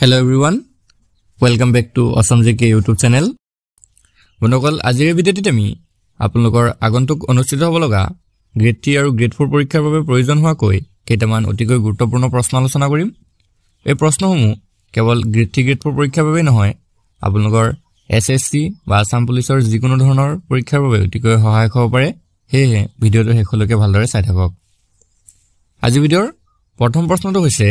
hello' everyone welcome back to Assam J K YouTube channel বন্ধুসকল আজিৰ এই ভিডিঅ'টিত আমি আপোনালোকৰ আগন্তুক অনুষ্ঠিত হ'ব লগা গ্ৰেড থ্ৰী আৰু গ্ৰেড ফ'ৰ পৰীক্ষাৰ বাবে প্ৰয়োজন হোৱাকৈ কেইটামান অতিকৈ গুৰুত্বপূৰ্ণ প্ৰশ্ন আলোচনা কৰিম এই প্ৰশ্নসমূহ কেৱল গ্ৰেড থ্ৰী গ্ৰেড ফ'ৰ পৰীক্ষাৰ বাবেই নহয় আপোনালোকৰ এছ এছ চি বা আছাম পুলিচৰ যিকোনো ধৰণৰ পৰীক্ষাৰ বাবে অতিকৈ সহায়ক হ'ব পাৰে সেয়েহে ভিডিঅ'টো শেষলৈকে ভালদৰে চাই থাকক আজিৰ ভিডিঅ'ৰ প্ৰথম প্ৰশ্নটো হৈছে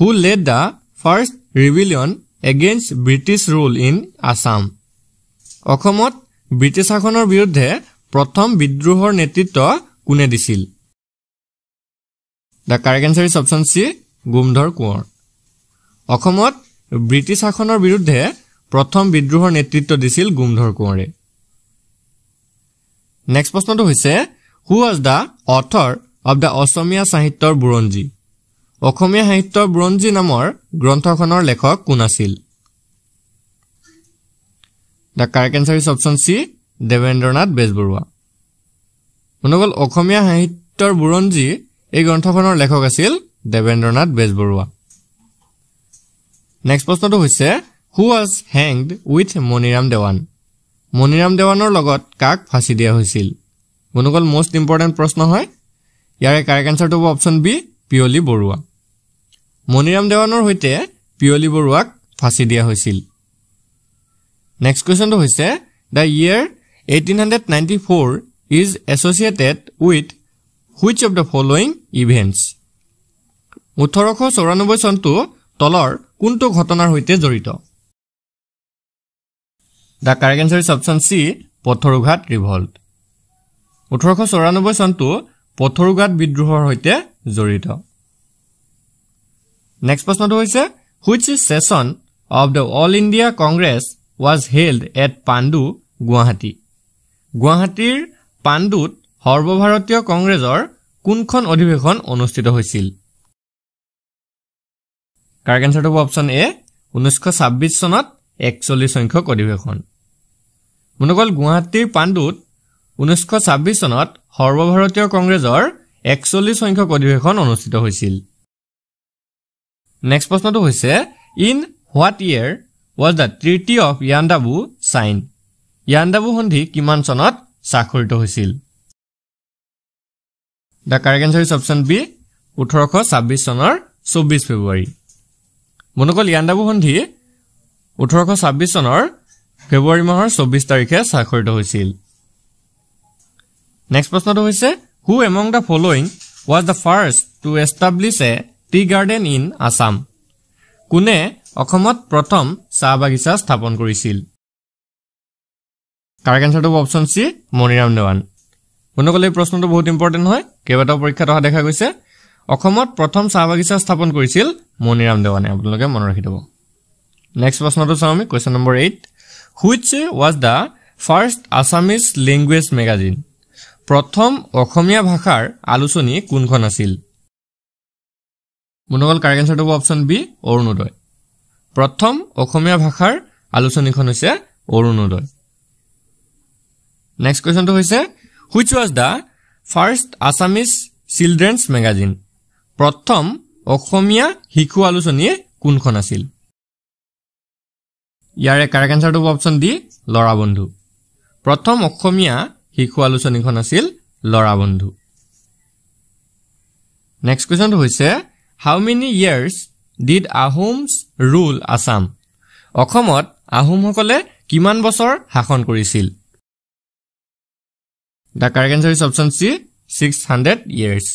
who led the first rebellion against British rule in Assam অসমত ব্ৰিটিছ শাসনৰ বিৰুদ্ধে প্ৰথম বিদ্ৰোহৰ নেতৃত্ব কোনে দিছিল the correct answer is option C Gomdhar Konwar অসমত ব্ৰিটিছ শাসনৰ বিৰুদ্ধে প্ৰথম বিদ্ৰোহৰ নেতৃত্ব দিছিল গুমধৰ কোঁৱৰে নেক্সট প্ৰশ্নটো হৈছে who was the author of the Assamese সাহিত্যৰ বুৰঞ্জী অসমীয়া সাহিত্য বুৰঞ্জী নামৰ গ্ৰন্থখনৰ লেখক কোন আছিল the correct answer is option C Debendranath Bezbaruah মনগল অসমীয়া সাহিত্যৰ বুৰঞ্জী এই গ্ৰন্থখনৰ লেখক আছিল দেৱেন্দ্ৰনাথ বেজবৰুৱা নেক্সট প্ৰশ্নটো হৈছে who was hanged with Maniram Dewan Maniram দেৱানৰ লগত কাক ফাঁচি দিয়া হৈছিল মনগল মষ্ট ইম্পৰ্টেণ্ট প্ৰশ্ন হয় ইয়াৰে কাৰেক এনচাৰটো হ'ব অপশ্যন বি পিয়লি বৰুৱা মণিৰাম দেৱানৰ সৈতে পিয়লি বৰুৱাক ফাঁচি দিয়া হৈছিল নেক্সট কুৱেশ্যনটো হৈছে the year eighteen hundred ninety four is associated with which of the following events ওঠৰশ চৌৰানব্বৈ চনটো তলৰ কোনটো ঘটনাৰ সৈতে জড়িত the correct answer is option C Patharughat revolt ওঠৰশ চৌৰানব্বৈ চনটো পথৰুঘাট বিদ্ৰোহৰ সৈতে জড়িত নেক্সট প্ৰশ্নটো হৈছে which session of the All India Congress was held at Pandu Guwahati গুৱাহাটীৰ পাণ্ডুত সৰ্বভাৰতীয় কংগ্ৰেছৰ কোনখন অধিৱেশন অনুষ্ঠিত হৈছিল কাৰ্ক এনচাৰটো হ'ব অপশ্যন এ ঊনৈছশ ছাব্বিছ চনত একচল্লিছ সংখ্যক অধিৱেশন মনোকল গুৱাহাটীৰ পাণ্ডুত ঊনৈছশ ছাব্বিছ চনত সৰ্বভাৰতীয় কংগ্ৰেছৰ একচল্লিছ সংখ্যক অধিৱেশন অনুষ্ঠিত হৈছিল নেক্সট প্ৰশ্নটো হৈছে in what year was the treaty of Yandabo sign Yandabo সন্ধি কিমান চনত স্বাক্ষৰিত হৈছিল the correct answer is option B ওঠৰশ ছাব্বিছ চনৰ চৌব্বিছ ফেব্ৰুৱাৰী মনোকল য়ানডাবু সন্ধি ওঠৰশ ছাব্বিছ চনৰ ফেব্ৰুৱাৰী মাহৰ চৌব্বিছ তাৰিখে স্বাক্ষৰিত হৈছিল নেক্সট প্ৰশ্নটো হৈছে who among the following was the first to establish a tea garden in Assam কোনে অসমত প্ৰথম চাহ বাগিচা স্থাপন কৰিছিল কাৰেক্ট এঞ্চাৰটো হ'ব অপশ্যন চি মণিৰাম দেৱান শুনক এই প্ৰশ্নটো বহুত ইম্পৰ্টেণ্ট হয় কেইবাটাও পৰীক্ষাত অহা দেখা গৈছে অসমত প্ৰথম চাহ বাগিচা স্থাপন কৰিছিল মণিৰাম দেৱানে আপোনালোকে মনত ৰাখি থ'ব নেক্সট প্ৰশ্নটো চাওঁ আমি question number eight which was the first Assamese language magazine প্ৰথম অসমীয়া ভাষাৰ আলোচনী কোনখন আছিল মোৰ লগত কাৰেক্ট এঞ্চাৰটো হ'ব অপশ্যন বি অৰুণোদয় প্ৰথম অসমীয়া ভাষাৰ আলোচনীখন হৈছে অৰুণোদয় নেক্সট কুৱেশ্যনটো হৈছে which was the first Assamese children's magazine প্ৰথম অসমীয়া শিশু আলোচনীয়ে কোনখন আছিল ইয়াৰে কাৰেক্ট এঞ্চাৰটো হ'ব অপশ্যন ডি লৰা বন্ধু প্ৰথম অসমীয়া শিশু আলোচনীখন আছিল লৰা বন্ধু নেক্সট কুৱেশ্যনটো হৈছে how many years did Ahoms rule Assam অসমত আহোমসকলে কিমান বছৰ শাসন কৰিছিল the correct answer is option C six hundred years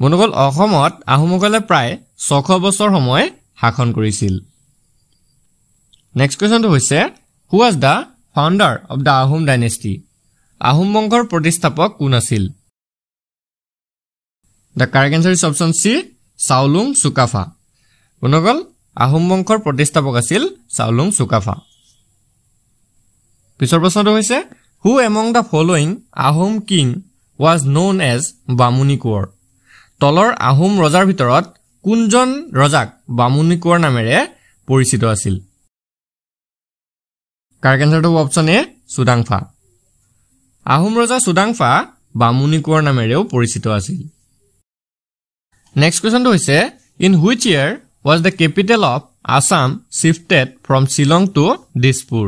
বন্ধুসকল অসমত আহোমসকলে প্ৰায় ছশ বছৰ সময় শাসন কৰিছিল নেক্সট কুৱেশ্যনটো হৈছে who was the founder of the Ahom dynasty Ahom বংশৰ প্ৰতিষ্ঠাপক কোন আছিল the correct answer is option C Chaolung Sukaphaa কোন গ'ল আহোম বংশৰ প্ৰতিষ্ঠাপক আছিল চাউলুং চুকাফা পিছৰ প্ৰশ্নটো হৈছে who among the following Ahom king was known as Bamuni Konwar তলৰ আহোম ৰজাৰ ভিতৰত কোনজন ৰজাক বামুনী কোঁৱৰ নামেৰে পৰিচিত আছিল কাৰ্ক এঞ্চাৰটো অপশ্যন এ চুডাংফা আহোম ৰজা চুডাংফা বামুনী কোঁৱৰ নামেৰেও পৰিচিত আছিল নেক্সট কুৱেশ্যনটো হৈছে in which year was the capital of Assam shifted from Shillong to Dispur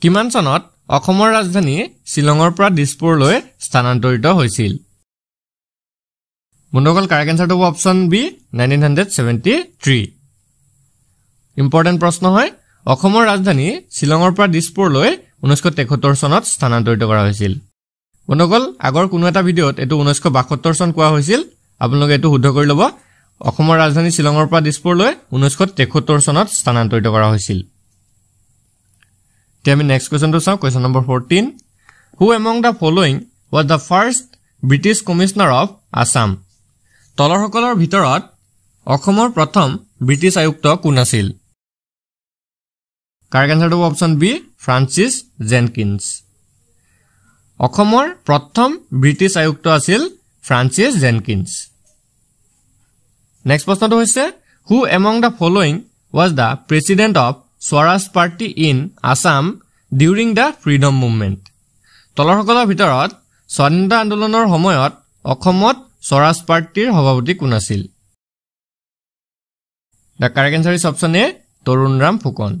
কিমান চনত অসমৰ ৰাজধানী শ্বিলঙৰ পৰা দিছপুৰলৈ স্থানান্তৰিত হৈছিল বন্ধুসকল কাৰেক্ট এঞ্চাৰটো হ'ব option B nineteen hundred seventy three important প্ৰশ্ন হয় অসমৰ ৰাজধানী শ্বিলঙৰ পৰা দিছপুৰলৈ ঊনৈছশ তেসত্তৰ চনত স্থানান্তৰিত কৰা হৈছিল বন্ধুসকল আগৰ কোনো এটা ভিডিঅ'ত এইটো ঊনৈছশ বাসত্তৰ চন কোৱা হৈছিল আপোনালোকে এইটো শুদ্ধ কৰি ল'ব অসমৰ ৰাজধানী শ্বিলঙৰ পৰা দিছপুৰলৈ ঊনৈছশ তেসত্তৰ চনত স্থানান্তৰিত কৰা হৈছিল এতিয়া আমি নেক্সট কুৱেশ্যনটো চাওঁ question number fourteen who among the following was the first British commissioner of Assam তলৰসকলৰ ভিতৰত অসমৰ প্ৰথম ব্ৰিটিছ আয়ুক্ত কোন আছিল কাৰ এঞ্চাৰটো হ'ব অপশ্যন বি ফ্ৰান্সিছ জেনকিনছ অসমৰ প্ৰথম ব্ৰিটিছ আয়ুক্ত আছিল ফ্ৰান্সিছ জেনকিনছ নেক্সট প্ৰশ্নটো হৈছে who among the following was the president of Swaraj party in Assam during the freedom movement তলৰসকলৰ ভিতৰত স্বাধীনতা আন্দোলনৰ সময়ত অসমত স্বৰাজ পাৰ্টীৰ সভাপতি কোন আছিল the correct answer is option A Tarun Ram Phukan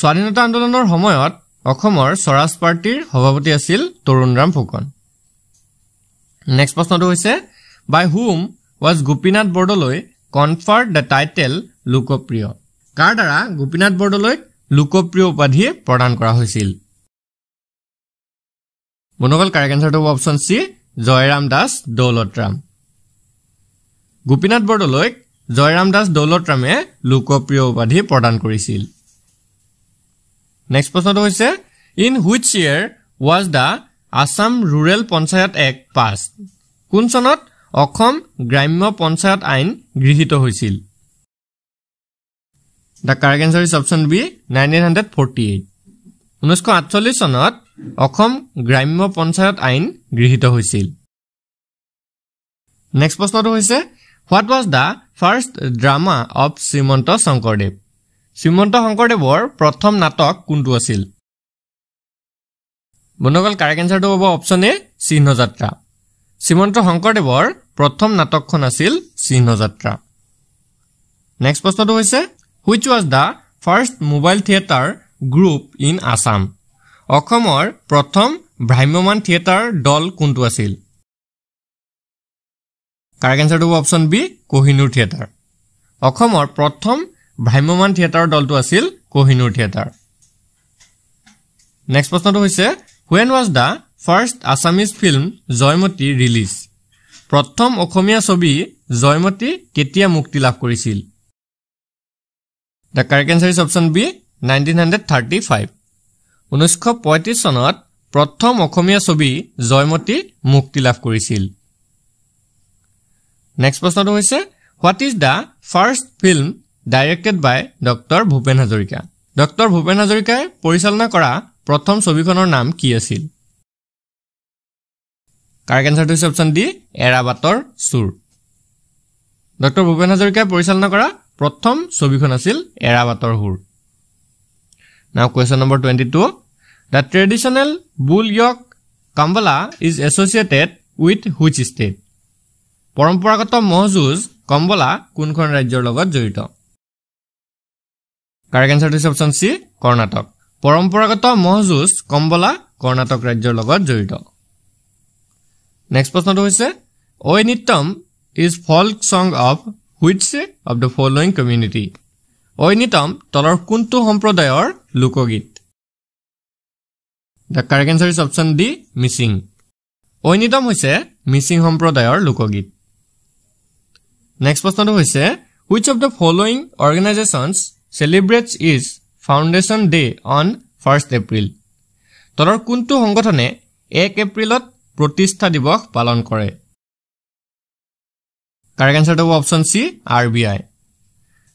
স্বাধীনতা আন্দোলনৰ সময়ত অসমৰ স্বৰাজ পাৰ্টীৰ সভাপতি আছিল তৰুণ ৰাম ফুকন নেক্সট প্ৰশ্নটো হৈছে by whom was Gopinath Bordoloi confer the title লোকপ্ৰিয় কাৰ দ্বাৰা গোপীনাথ বৰদলৈক লোকপ্ৰিয় উপাধি প্ৰদান কৰা হৈছিল বন্ধুসকল কাৰেক্ট এঞ্চাৰটো হ'ব অপশ্যন চি জয়ৰাম দাস দৌলতৰাম গোপীনাথ বৰদলৈক জয়ৰাম দাস দৌলতৰামে লোকপ্ৰিয় উপাধি প্ৰদান কৰিছিল নেক্সট প্ৰশ্নটো হৈছে in which year was the Assam rural panchayat act pass কোন চনত অসম গ্ৰাম্য পঞ্চায়ত আইন গৃহীত হৈছিল the correct B nineteen hundred forty eight ঊনৈছশ আঠচল্লিছ চনত অসম গ্ৰাম্য পঞ্চায়ত আইন গৃহীত হৈছিল নেক্সট প্ৰশ্নটো হৈছে what was the first drama of Srimanta Sankardev Srimanta শংকৰদেৱৰ প্ৰথম নাটক কোনটো আছিল বন্ধুসকল কাৰেক্ট এনচাৰটো হ'ব অপশ্যন এ চিহ্নযাত্ৰা শ্ৰীমন্ত শংকৰদেৱৰ প্ৰথম নাটকখন আছিল চিহ্নযাত্ৰা নেক্সট প্ৰশ্নটো হৈছে which was the first mobile theatre group in Assam অসমৰ প্ৰথম ভ্ৰাম্যমান থিয়েটাৰ দল কোনটো আছিল কাৰেক্ট এনচাৰটো হ'ব অপশ্যন বি কহিনুৰ থিয়েটাৰ অসমৰ প্ৰথম ভ্ৰাম্যমান থিয়েটাৰৰ দলটো আছিল কহিনুৰ থিয়েটাৰ নেক্সট প্ৰশ্নটো হৈছে when was the first Assamese film Joymoti release প্ৰথম অসমীয়া ছবি জয়মতী কেতিয়া মুক্তি লাভ কৰিছিল the correct answer is option B nineteen hundred thirty five ঊনৈছশ পঁয়ত্ৰিছ চনত প্ৰথম অসমীয়া ছবি জয়মতী মুক্তি লাভ কৰিছিল নেক্সট প্ৰশ্নটো হৈছে what is the first film directed by doctor Bhupen Hazarika doctor Bhupen হাজৰিকাই পৰিচালনা কৰা প্ৰথম ছবিখনৰ নাম কি আছিল কাৰেক্ট এনচাৰটো হৈছে অপশ্যন ডি এৰাবাটৰ চুৰ ডক্টৰ ভূপেন হাজৰিকাই পৰিচালনা কৰা প্ৰথম ছবিখন আছিল Era Bator Sur now question number twenty two the traditional bull য়ক Kambala is associated with which state পৰম্পৰাগত মহ যুঁজ কম্বলা কোনখন ৰাজ্যৰ লগত জড়িত কাৰেক্ট এনচাৰটো হৈছে অপশ্যন চি কৰ্ণাটক পৰম্পৰাগত মহ যুঁজ কম্বলা কৰ্ণাটক ৰাজ্যৰ লগত জড়িত নেক্সট প্ৰশ্নটো হৈছে Oi Nitom is folk song of which of the following community Oi Oi Nitom তলৰ কোনটো সম্প্ৰদায়ৰ লোকগীত the correct answer is option D Mising Oi Nitom হৈছে মিচিং সম্প্ৰদায়ৰ লোকগীত নেক্সট প্ৰশ্নটো হৈছে which of the following organizations celebrates its foundation day on first April তলৰ কোনটো সংগঠনে এক এপ্ৰিলত প্ৰতিষ্ঠা দিৱস পালন কৰে কাৰেক্ট এনচাৰটো হ'ব option C R B I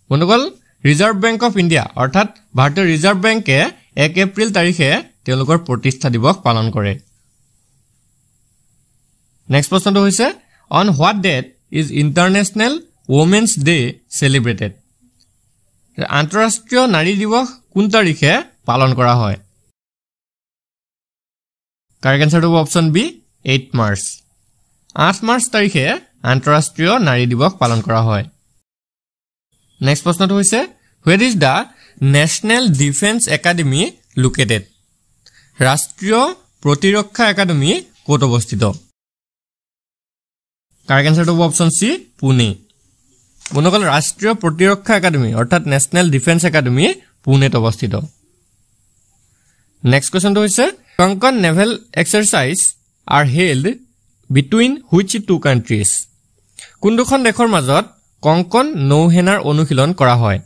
বন্ধুসকল ৰিজাৰ্ভ বেংক অফ ইণ্ডিয়া অৰ্থাৎ ভাৰতীয় ৰিজাৰ্ভ বেংকে এক এপ্ৰিল তাৰিখে তেওঁলোকৰ প্ৰতিষ্ঠা দিৱস পালন কৰে নেক্সট প্ৰশ্নটো হৈছে on what date is International Women's Day celebrated আন্তঃৰাষ্ট্ৰীয় নাৰী দিৱস কোন তাৰিখে পালন কৰা হয় কাৰেক্ট এনচাৰটো হ'ব অপশ্যন বি এইট মাৰ্চ আঠ মাৰ্চ তাৰিখে আন্তঃৰাষ্ট্ৰীয় নাৰী দিৱস পালন কৰা হয় নেক্সট প্ৰশ্নটো হৈছে where is the National Defence Academy located ৰাষ্ট্ৰীয় প্ৰতিৰক্ষা একাডেমী ক'ত অৱস্থিত কাৰেক্ট এনচাৰটো হ'ব অপশ্যন চি পুনে মনে ৰাষ্ট্ৰীয় প্ৰতিৰক্ষা একাডেমী অৰ্থাৎ নেশ্যনেল ডিফেন্স একাডেমী পুনেত অৱস্থিত নেক্সট কুৱেশ্যনটো হৈছে Konkan naval exercise are held between which two countries কোন দুখন দেশৰ মাজত কঙ্কন নৌসেনাৰ অনুশীলন কৰা হয়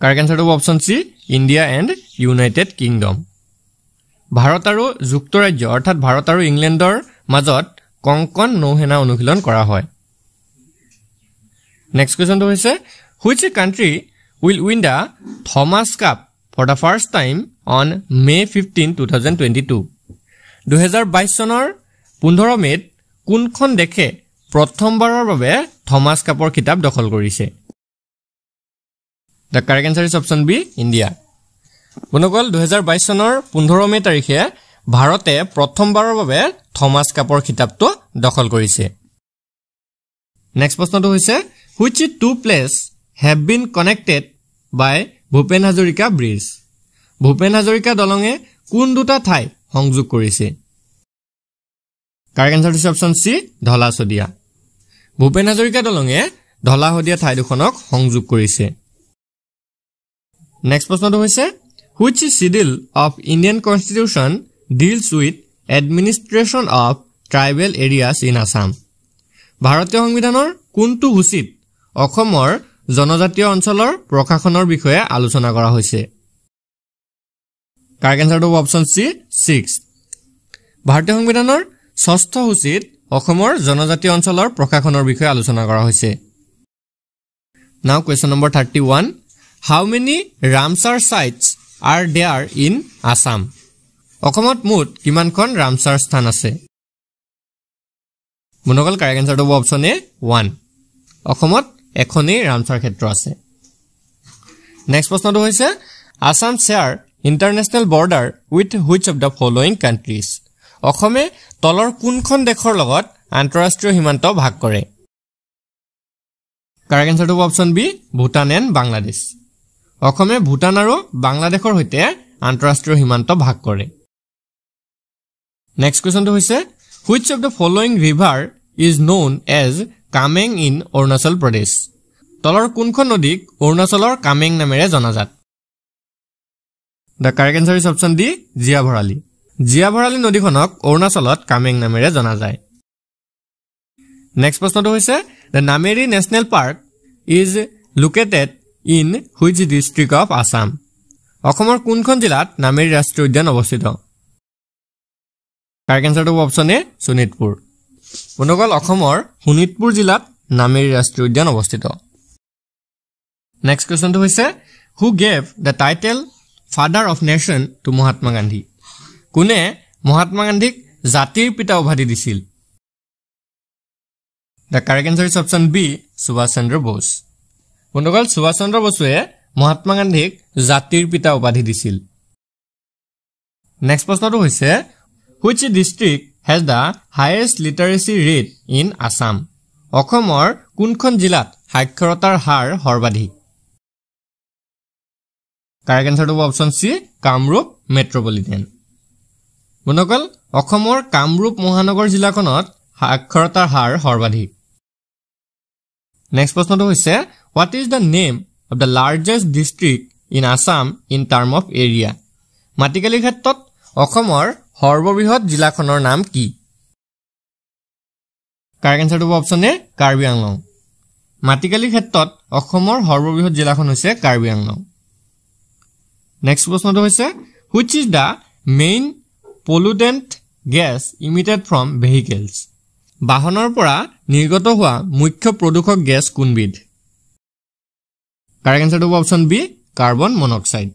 কাৰেক্ট হ'ব option C India and United Kingdom ভাৰত আৰু যুক্তৰাজ্য অৰ্থাৎ ভাৰত আৰু ইংলেণ্ডৰ মাজত কংকন নৌসেনা অনুশীলন কৰা হয় নেক্সট কুৱেশ্যনটো হৈছে which country will win the Thomas Cup for the first time on May fifteen two thousand twenty two দুহেজাৰ বাইছ চনৰ পোন্ধৰ মে'ত কোনখন দেশে প্ৰথমবাৰৰ বাবে থমাছ কাপৰ খিতাপ দখল কৰিছে the correct answer is option B India বন্ধুসকল দুহেজাৰ বাইছ চনৰ পোন্ধৰ মে' তাৰিখে ভাৰতে প্ৰথমবাৰৰ বাবে থমাছ কাপৰ খিতাপটো দখল কৰিছে নেক্সট প্ৰশ্নটো হৈছে which two places have been connected by Bhupen Hazarika bridge Bhupen Hazarika দলঙে কোন দুটা ঠাই সংযোগ কৰিছে কাৰেক্ট এঞ্চাৰটো হৈছে অপশ্যন চি ঢলা শদিয়া ভূপেন হাজৰিকা দলঙে ঢলা শদিয়া ঠাই দুখনক সংযোগ কৰিছে নেক্সট প্ৰশ্নটো হৈছে which schedule of Indian constitution deals with administration of tribal areas in Assam ভাৰতীয় সংবিধানৰ কোনটো সূচীত অসমৰ জনজাতীয় অঞ্চলৰ প্ৰশাসনৰ বিষয়ে আলোচনা কৰা হৈছে কাৰ্ক এঞ্চাৰটো অপশ্যন চি ছিক্স ভাৰতীয় সংবিধানৰ ষষ্ঠ সূচীত অসমৰ জনজাতীয় অঞ্চলৰ প্ৰশাসনৰ বিষয়ে আলোচনা কৰা হৈছে now question number thirty one how many Ramsar sites are there in Assam অসমত মুঠ কিমানখন ৰামচাৰ স্থান আছে মনগল কাৰেক্ট এঞ্চাৰটো হ'ব অপশ্যন এ ওৱান অসমত এখনেই ৰামচাৰ ক্ষেত্ৰ আছে নেক্সট প্ৰশ্নটো হৈছে Assam share international border with which of the following countries অসমে তলৰ কোনখন দেশৰ লগত আন্তঃৰাষ্ট্ৰীয় সীমান্ত ভাগ কৰে কাৰেক্ট এনচাৰটো হ'ব option B Bhutan and Bangladesh অসমে ভূটান আৰু বাংলাদেশৰ সৈতে আন্তঃৰাষ্ট্ৰীয় সীমান্ত ভাগ কৰে নেক্সট কুৱেশ্যনটো হৈছে which of the following river is known as Kameng in Arunachal Pradesh তলৰ কোনখন নদীক অৰুণাচলৰ কামেং নামেৰে জনাজাত the correct answer is option D Jia Bharali জীয়া ভৰালি নদীখনক অৰুণাচলত কামেং নামেৰে জনা যায় নেক্সট প্ৰশ্নটো হৈছে the Nameri national park is located in which district of Assam অসমৰ কোনখন জিলাত নামেৰি ৰাষ্ট্ৰীয় উদ্যান অৱস্থিত কাৰেক্ট এনচাৰটো অপশ্যন এ শোণিতপুৰ বন্ধুসকল অসমৰ শোণিতপুৰ জিলাত নামেৰি ৰাষ্ট্ৰীয় উদ্যান অৱস্থিত নেক্সট কুৱেশ্যনটো হৈছে who gave the title father of nation to Mahatma Gandhi কোনে মহাত্মা গান্ধীক জাতিৰ পিতা উভাতি দিছিল the correct answer is option B Subhas Chandra Bose বন্ধুসকল সুভাষ চন্দ্ৰ বসুৱে মহাত্মা গান্ধীক জাতিৰ পিতা উপাধি দিছিল নেক্সট প্ৰশ্নটো হৈছে which district has the highest literacy rate in Assam অসমৰ কোনখন জিলাত সাক্ষৰতাৰ হাৰ সৰ্বাধিক কাৰেক্ট এনচাৰটো হ'ব অপশ্যন চি কামৰূপ মেট্ৰ'পলিটেন বন্ধুসকল অসমৰ কামৰূপ মহানগৰ জিলাখনত সাক্ষৰতাৰ হাৰ সৰ্বাধিক নেক্সট প্ৰশ্নটো হৈছে what is the name of the largest district in Assam in term of area মাটিকালিৰ ক্ষেত্ৰত অসমৰ সৰ্ববৃহৎ জিলাখনৰ নাম কি কাৰেক্ট এনচাৰটো হ'ব অপশ্যন এ কাৰ্বি আংলং মাটিকালিৰ ক্ষেত্ৰত অসমৰ সৰ্ববৃহৎ জিলাখন হৈছে কাৰ্বি আংলং নেক্সট প্ৰশ্নটো হৈছে which is the main pollutant gas emitted from vehicles বাহনৰ পৰা নিৰ্গত হোৱা মুখ্য প্ৰদূষক গেছ কোনবিধ কাৰেক্ট এনচাৰটো হ'ব অপশ্যন বি কাৰ্বন মনক্সাইড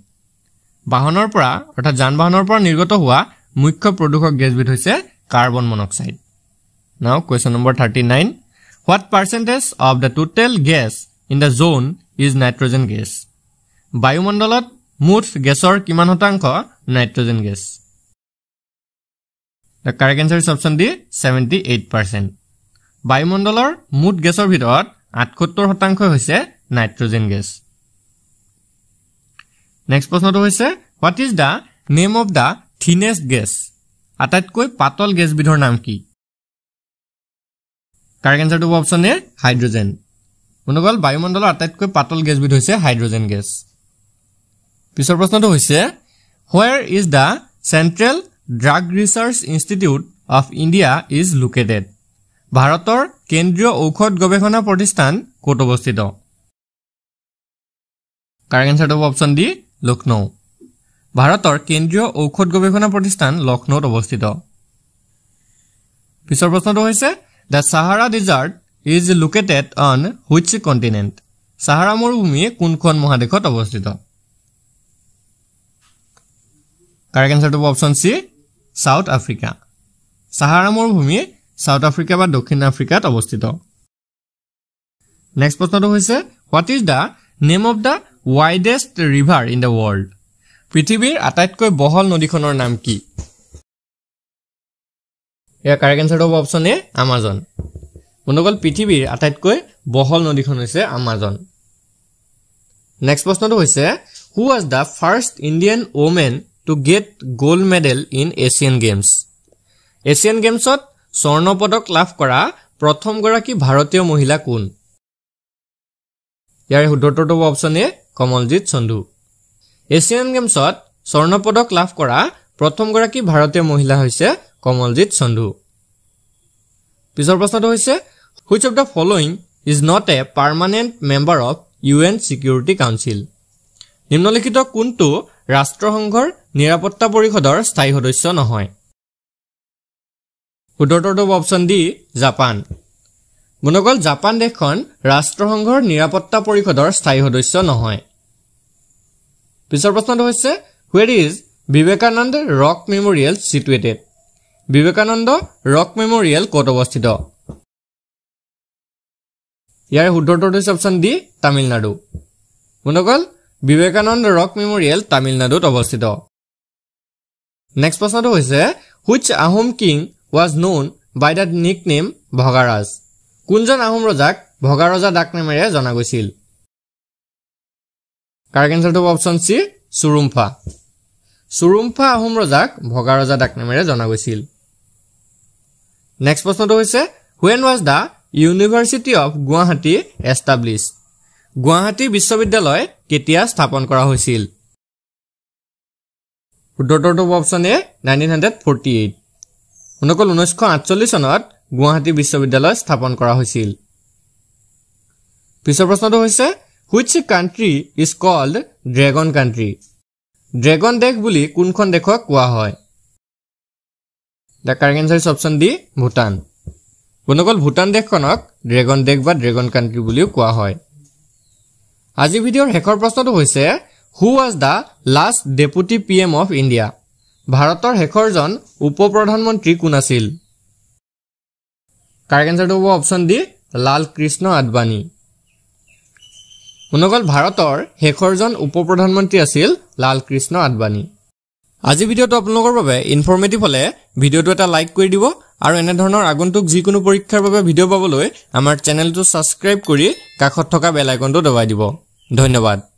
বাহনৰ পৰা অৰ্থাৎ যান বাহনৰ পৰা নিৰ্গত হোৱা মুখ্য প্ৰদূষক গেছবিধ হৈছে carbon monoxide now question number thirty nine what percentage of the total gas in the zone is nitrogen gas বায়ুমণ্ডলত মুঠ গেছৰ কিমান শতাংশ nitrogen gas the correct answer is option D seventy eight percent বায়ুমণ্ডলৰ মুঠ গেছৰ ভিতৰত আঠসত্তৰ শতাংশই হৈছে নাইট্ৰজেন গেছ নেক্সট প্ৰশ্নটো হৈছে what is the name of the thinnest gas আটাইতকৈ পাতল গেছবিধৰ নাম কি কাৰ এঞ্চাৰটো হ'ব অপশ্যন এ হাইড্ৰজেন মনোগল বায়ুমণ্ডলৰ আটাইতকৈ পাতল গেছবিধ হৈছে হাইড্ৰজেন গেছ পিছৰ প্ৰশ্নটো হৈছে where is the Central Drug Research Institute of India ইজ লোকেটেড ভাৰতৰ কেন্দ্ৰীয় ঔষধ গৱেষণা প্ৰতিষ্ঠান ক'ত অৱস্থিত কাৰ এঞ্চাৰটো হ'ব অপশ্যন ডি লক্ষ্ণৌ ভাৰতৰ কেন্দ্ৰীয় ঔষধ গৱেষণা প্ৰতিষ্ঠান লক্ষ্ণৌত অৱস্থিত পিছৰ প্ৰশ্নটো হৈছে the Sahara desert is located on which continent Sahara মৰুভূমি কোনখন মহাদেশত অৱস্থিত কাৰেক্ট এনচাৰটো হ'ব option C South Africa Sahara মৰুভূমি ছাউথ আফ্ৰিকা বা দক্ষিণ আফ্ৰিকাত অৱস্থিত নেক্সট প্ৰশ্নটো হৈছে what is the name of the widest river in the world পৃথিৱীৰ আটাইতকৈ বহল নদীখনৰ নাম কি ইয়াৰ কাৰেক্ট এনচাৰটো হ'ব অপশ্যন এ আমাজন বন্ধুসকল পৃথিৱীৰ আটাইতকৈ বহল নদীখন হৈছে আমাজন নেক্সট প্ৰশ্নটো হৈছে who was the first Indian women to get gold medal in Asian Games Asian গেমছত স্বৰ্ণ পদক লাভ কৰা প্ৰথমগৰাকী ভাৰতীয় মহিলা কোন ইয়াৰে শুদ্ধ হ'ব option A Kamaljit Sandhu Asian গেমছত স্বৰ্ণ পদক লাভ কৰা প্ৰথমগৰাকী ভাৰতীয় মহিলা হৈছে কমলজিৎ সন্ধু পিছৰ প্ৰশ্নটো হৈছে which of the following is not a permanent member of U N security council নিম্নলিখিত কোনটো ৰাষ্ট্ৰসংঘৰ নিৰাপত্তা পৰিষদৰ স্থায়ী সদস্য নহয় সোধৰটো অপশ্যন ডি জাপান গুণগল জাপান দেশখন ৰাষ্ট্ৰসংঘৰ নিৰাপত্তা পৰিষদৰ স্থায়ী সদস্য নহয় পিছৰ প্ৰশ্নটো হৈছে where is Vivekananda rock memorial situated Vivekananda rock memorial ক'ত অৱস্থিত ইয়াৰ শুদ্ধটোত হৈছে অপশ্যন ডি তামিলনাডু শুনকল বিবেকানন্দ ৰক মেমৰিয়েল তামিলনাডুত অৱস্থিত নেক্সট প্ৰশ্নটো হৈছে which Ahom king was known by the nick name Bhagaraja কোনজন আহোম ৰজাক ভগাৰজা নেমেৰে জনা গৈছিল কাৰ এনচাৰটো হ'ব অপশ্যন চি চুৰুম্ফা চুৰুম্ফা আহোম ৰজাক ভগা ৰজা ডাক নামেৰে জনা গৈছিল নেক্সট প্ৰশ্নটো হৈছে when was the university of Guwahati establish Guwahati বিশ্ববিদ্যালয় কেতিয়া স্থাপন কৰা হৈছিল উত্তৰটো হ'ব option A nineteen hundred forty eight শুনকল ঊনৈছশ আঠচল্লিছ চনত গুৱাহাটী বিশ্ববিদ্যালয় স্থাপন কৰা হৈছিল পিছৰ প্ৰশ্নটো হৈছে which country is called dragon country dragon দেশ বুলি কোনখন দেশক কোৱা হয় the correct answer is option D Bhutan বন্ধুসকল ভূটান দেশখনক ড্ৰেগন দেশ বা ড্ৰেগন কাণ্ট্ৰি বুলিও কোৱা হয় আজিৰ ভিডিঅ'ৰ শেষৰ প্ৰশ্নটো হৈছে who was the last deputy P M of India ভাৰতৰ শেষৰজন উপ প্ৰধানমন্ত্ৰী কোন আছিল কাৰেক্ট এনচাৰটো হ'ব অপশ্যন ডি লাল কৃষ্ণ আদবানী মনগ'ল ভাৰতৰ শেষৰজন উপ প্ৰধানমন্ত্ৰী আছিল লালকৃষ্ণ আদবানী আজি ভিডিঅ'টো আপোনালোকৰ বাবে ইনফৰ্মেটিভ হ'লে ভিডিঅ'টো এটা লাইক কৰি দিব আৰু এনেধৰণৰ আগন্তুক যিকোনো পৰীক্ষাৰ বাবে ভিডিঅ' পাবলৈ আমাৰ চেনেলটো ছাবস্ক্ৰাইব কৰি কাষত থকা বেল দবাই দিব ধন্যবাদ